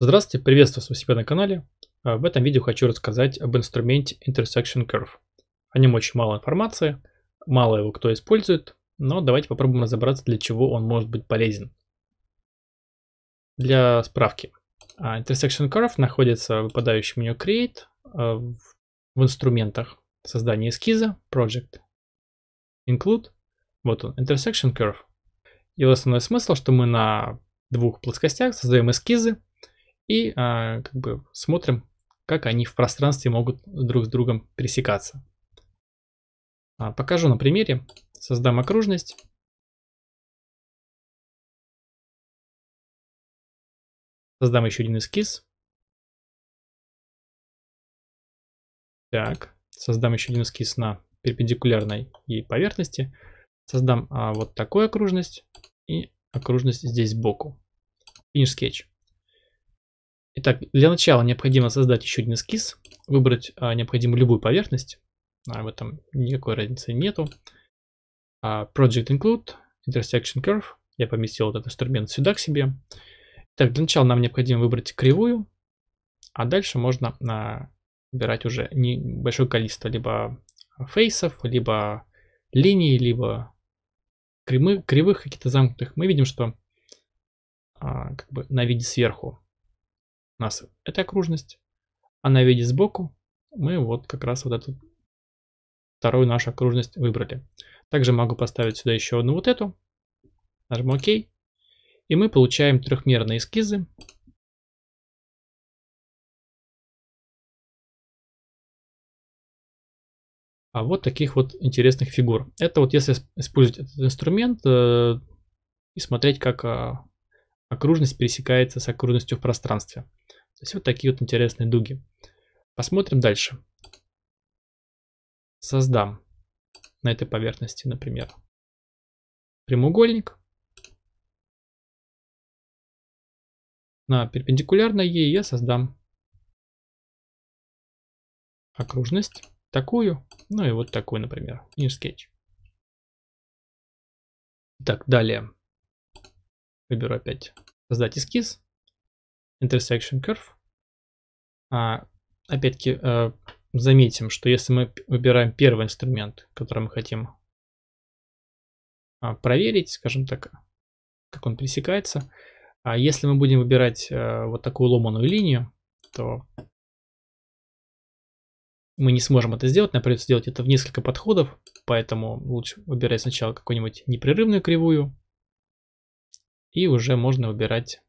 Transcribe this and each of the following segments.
Здравствуйте, приветствую вас у себя на канале. А, в этом видео хочу рассказать об инструменте Intersection Curve. О нем очень мало информации, мало его кто использует, но давайте попробуем разобраться, для чего он может быть полезен. Для справки. А, Intersection Curve находится в выпадающем меню Create а, в инструментах создания эскиза, Project, Include. Вот он, Intersection Curve. Его основной смысл, что мы на двух плоскостях создаем эскизы, и а, как бы смотрим, как они в пространстве могут друг с другом пересекаться. А, покажу на примере. Создам окружность. Создам еще один эскиз. Так, создам еще один эскиз на перпендикулярной ей поверхности. Создам а, вот такую окружность и окружность здесь сбоку. Finish Sketch. Итак, для начала необходимо создать еще один эскиз, выбрать а, необходимо любую поверхность, а, в этом никакой разницы нету. А, Project Include, Intersection Curve, я поместил этот инструмент сюда к себе. Так, для начала нам необходимо выбрать кривую, а дальше можно а, выбирать уже небольшое количество либо фейсов, либо линий, либо кривых, кривых каких-то замкнутых. Мы видим, что а, как бы на виде сверху нас эта окружность, она видит сбоку мы вот как раз вот эту вторую нашу окружность выбрали. Также могу поставить сюда еще одну вот эту. Нажму ОК. И мы получаем трехмерные эскизы. А вот таких вот интересных фигур. Это вот если использовать этот инструмент э, и смотреть, как а, окружность пересекается с окружностью в пространстве. То есть вот такие вот интересные дуги. Посмотрим дальше. Создам на этой поверхности, например, прямоугольник. На перпендикулярной ей я создам окружность, такую, ну и вот такую, например, не скетч. Так, далее. Выберу опять создать эскиз, intersection curve. А, Опять-таки, э, заметим, что если мы выбираем первый инструмент, который мы хотим э, проверить, скажем так, как он пересекается, а если мы будем выбирать э, вот такую ломаную линию, то мы не сможем это сделать, нам придется сделать это в несколько подходов, поэтому лучше выбирать сначала какую-нибудь непрерывную кривую, и уже можно выбирать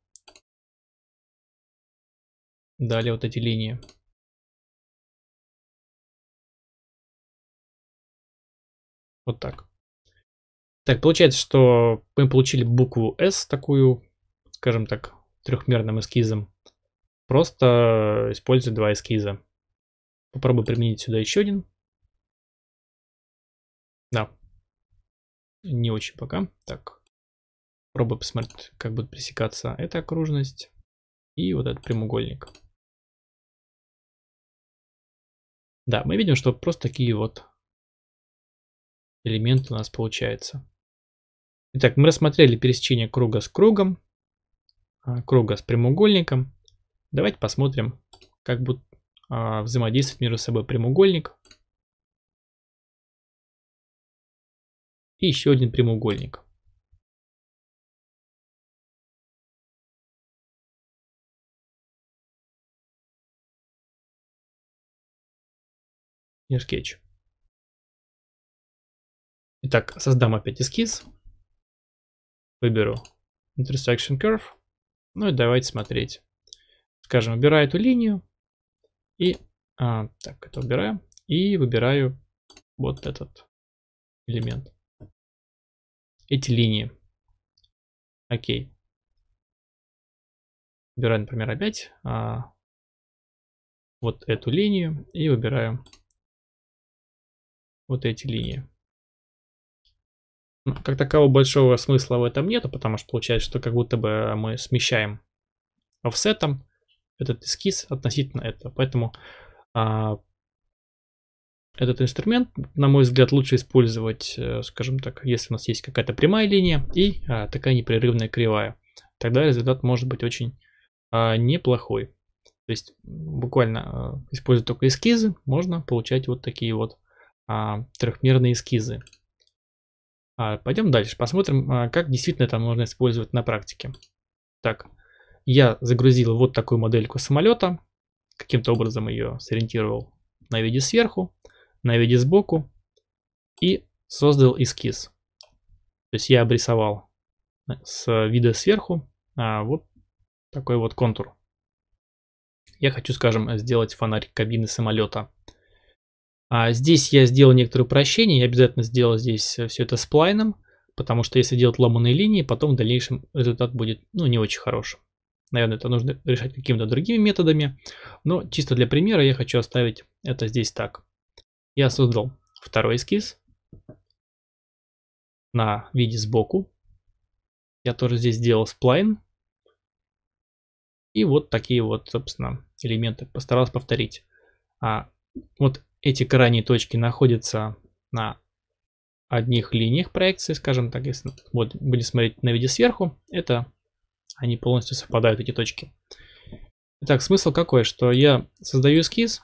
далее вот эти линии. Вот так. Так, получается, что мы получили букву S такую, скажем так, трехмерным эскизом. Просто использую два эскиза. Попробую применить сюда еще один. Да. Не очень пока. Так. Попробую посмотреть, как будет пресекаться эта окружность и вот этот прямоугольник. Да, мы видим, что просто такие вот элементы у нас получаются. Итак, мы рассмотрели пересечение круга с кругом, а, круга с прямоугольником. Давайте посмотрим, как будут а, взаимодействовать между собой прямоугольник и еще один прямоугольник. Неркетч. Итак, создам опять эскиз. Выберу intersection curve. Ну и давайте смотреть. Скажем, выбираю эту линию. И, а, так, это убираю. И выбираю вот этот элемент. Эти линии. Окей. Выбираю, например, опять а, вот эту линию и выбираю вот эти линии. Ну, как такового большого смысла в этом нету, потому что получается, что как будто бы мы смещаем офсетом этот эскиз относительно этого. Поэтому а, этот инструмент, на мой взгляд, лучше использовать, э, скажем так, если у нас есть какая-то прямая линия и а, такая непрерывная кривая. Тогда результат может быть очень а, неплохой. То есть буквально а, используя только эскизы, можно получать вот такие вот а, трехмерные эскизы. А, пойдем дальше, посмотрим, а, как действительно это можно использовать на практике. Так, я загрузил вот такую модельку самолета, каким-то образом ее сориентировал на виде сверху, на виде сбоку и создал эскиз. То есть я обрисовал э, с вида сверху а, вот такой вот контур. Я хочу, скажем, сделать фонарь кабины самолета – а здесь я сделал некоторые упрощения, я обязательно сделал здесь э, все это сплайном, потому что если делать ломаные линии, потом в дальнейшем результат будет ну, не очень хорошим. Наверное, это нужно решать какими-то другими методами, но чисто для примера я хочу оставить это здесь так. Я создал второй эскиз на виде сбоку. Я тоже здесь сделал сплайн. И вот такие вот, собственно, элементы постарался повторить. А вот эти крайние точки находятся на одних линиях проекции, скажем так, если вот будем смотреть на виде сверху, это они полностью совпадают, эти точки. Итак, смысл какой, что я создаю эскиз,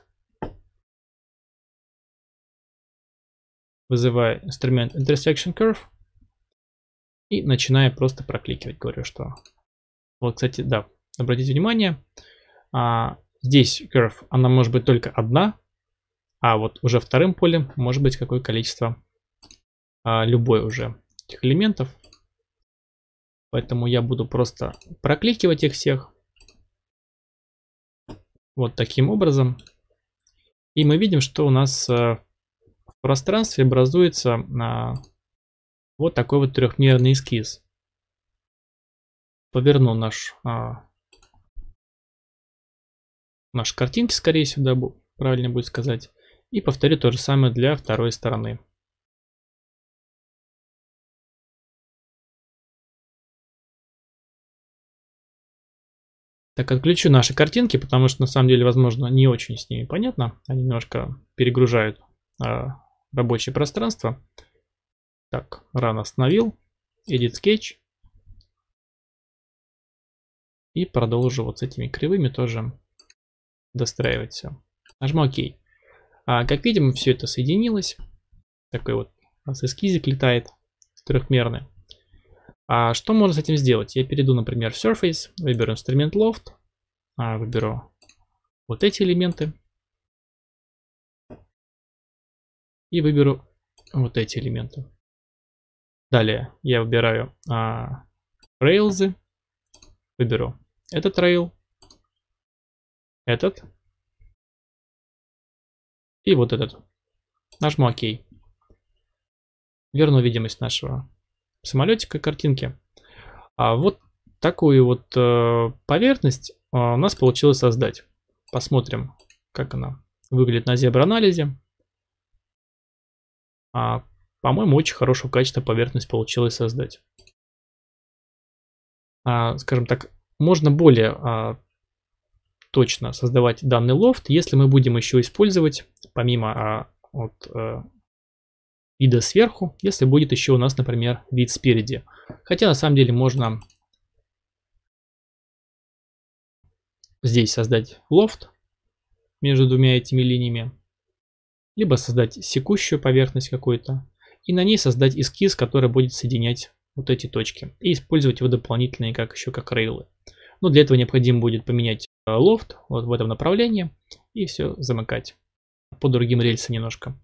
вызываю инструмент intersection curve и начинаю просто прокликивать, говорю, что... Вот, кстати, да, обратите внимание, а, здесь curve, она может быть только одна, а вот уже вторым полем может быть какое количество а, любой уже этих элементов. Поэтому я буду просто прокликивать их всех. Вот таким образом. И мы видим, что у нас э, в пространстве образуется а, вот такой вот трехмерный эскиз. Поверну наш, а, наш картинки скорее сюда, правильно будет сказать. И повторю то же самое для второй стороны. Так, отключу наши картинки, потому что на самом деле, возможно, не очень с ними понятно. Они немножко перегружают э, рабочее пространство. Так, рано остановил. Edit Sketch. И продолжу вот с этими кривыми тоже достраивать все. Нажму ОК. А, как видим, все это соединилось. Такой вот у нас эскизик летает трехмерный. А что можно с этим сделать? Я перейду, например, в Surface, выберу инструмент Loft, а, выберу вот эти элементы и выберу вот эти элементы. Далее я выбираю а, Rails, выберу этот Rail, этот и вот этот. Нажму ОК. Верну видимость нашего самолетика картинки. А вот такую вот э, поверхность э, у нас получилось создать. Посмотрим, как она выглядит на зеброанализе. А, По-моему, очень хорошего качества поверхность получилось создать. А, скажем так, можно более а, точно создавать данный лофт, если мы будем еще использовать, помимо а, вот, э, вида сверху, если будет еще у нас, например, вид спереди. Хотя на самом деле можно здесь создать лофт между двумя этими линиями, либо создать секущую поверхность какую-то, и на ней создать эскиз, который будет соединять вот эти точки, и использовать его дополнительные как еще как рейлы. Но для этого необходимо будет поменять Э, лофт вот в этом направлении и все замыкать по другим рельсам немножко.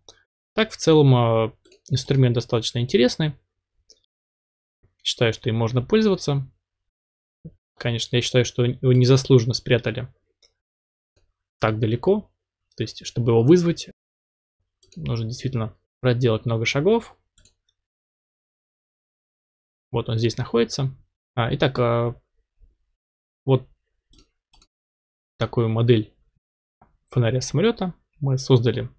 Так, в целом, э, инструмент достаточно интересный. Считаю, что им можно пользоваться. Конечно, я считаю, что его незаслуженно спрятали так далеко. То есть, чтобы его вызвать, нужно действительно проделать много шагов. Вот он здесь находится. А, итак, э, вот такую модель фонаря самолета мы создали,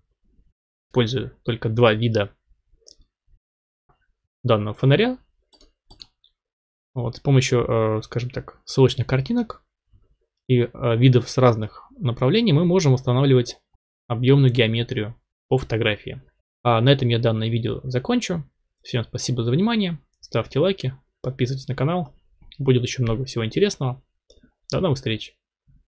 используя только два вида данного фонаря. Вот, с помощью, э, скажем так, ссылочных картинок и э, видов с разных направлений мы можем устанавливать объемную геометрию по фотографии. А на этом я данное видео закончу. Всем спасибо за внимание. Ставьте лайки, подписывайтесь на канал. Будет еще много всего интересного. До новых встреч!